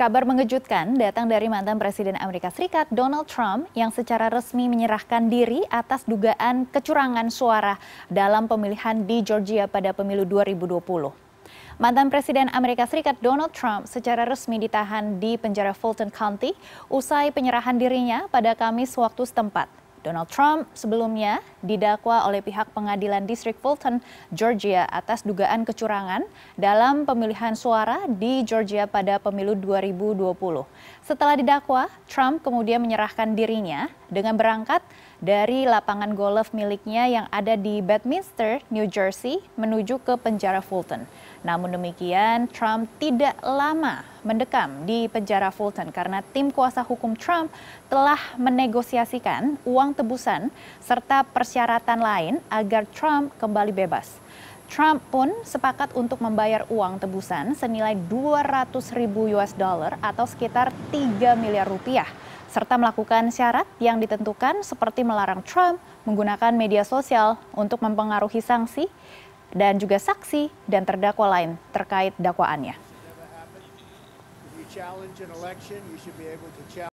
Kabar mengejutkan datang dari mantan Presiden Amerika Serikat Donald Trump yang secara resmi menyerahkan diri atas dugaan kecurangan suara dalam pemilihan di Georgia pada pemilu 2020. Mantan Presiden Amerika Serikat Donald Trump secara resmi ditahan di penjara Fulton County usai penyerahan dirinya pada Kamis waktu setempat. Donald Trump sebelumnya didakwa oleh pihak pengadilan distrik Fulton, Georgia atas dugaan kecurangan dalam pemilihan suara di Georgia pada pemilu 2020. Setelah didakwa, Trump kemudian menyerahkan dirinya dengan berangkat dari lapangan golf miliknya yang ada di Bedminster, New Jersey menuju ke penjara Fulton. Namun demikian, Trump tidak lama mendekam di penjara Fulton karena tim kuasa hukum Trump telah menegosiasikan uang tebusan serta persyaratan lain agar Trump kembali bebas. Trump pun sepakat untuk membayar uang tebusan senilai 200 ribu US dollar atau sekitar 3 miliar rupiah serta melakukan syarat yang ditentukan seperti melarang Trump menggunakan media sosial untuk mempengaruhi sanksi dan juga saksi dan terdakwa lain terkait dakwaannya. challenge an election, you should be able to challenge.